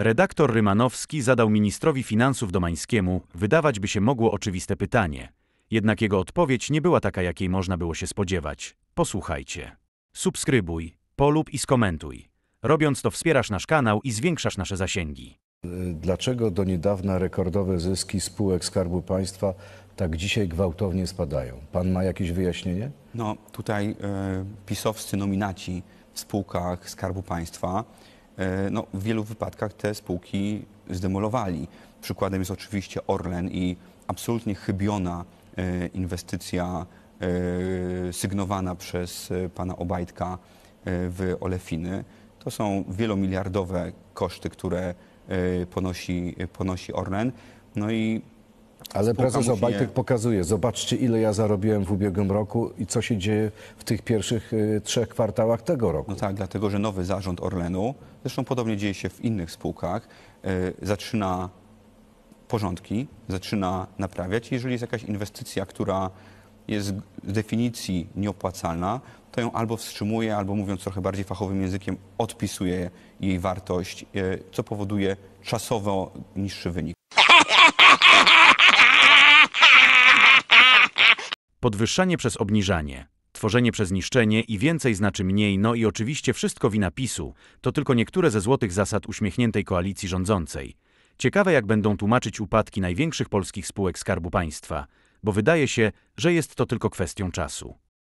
Redaktor Rymanowski zadał ministrowi finansów Domańskiemu, wydawać by się mogło oczywiste pytanie. Jednak jego odpowiedź nie była taka, jakiej można było się spodziewać. Posłuchajcie. Subskrybuj, polub i skomentuj. Robiąc to wspierasz nasz kanał i zwiększasz nasze zasięgi. Dlaczego do niedawna rekordowe zyski spółek Skarbu Państwa tak dzisiaj gwałtownie spadają? Pan ma jakieś wyjaśnienie? No tutaj y, pisowscy nominaci w spółkach Skarbu Państwa E, no, w wielu wypadkach te spółki zdemolowali. Przykładem jest oczywiście Orlen i absolutnie chybiona e, inwestycja e, sygnowana przez pana Obajtka w Olefiny. To są wielomiliardowe koszty, które ponosi, ponosi Orlen. No i ale prezes Obajtek pokazuje, zobaczcie ile ja zarobiłem w ubiegłym roku i co się dzieje w tych pierwszych y, trzech kwartałach tego roku. No tak, dlatego że nowy zarząd Orlenu, zresztą podobnie dzieje się w innych spółkach, y, zaczyna porządki, zaczyna naprawiać. Jeżeli jest jakaś inwestycja, która jest z definicji nieopłacalna, to ją albo wstrzymuje, albo mówiąc trochę bardziej fachowym językiem, odpisuje jej wartość, y, co powoduje czasowo niższy wynik. podwyższanie przez obniżanie, tworzenie przez niszczenie i więcej znaczy mniej, no i oczywiście wszystko wina PiSu, to tylko niektóre ze złotych zasad uśmiechniętej koalicji rządzącej. Ciekawe jak będą tłumaczyć upadki największych polskich spółek Skarbu Państwa, bo wydaje się, że jest to tylko kwestią czasu.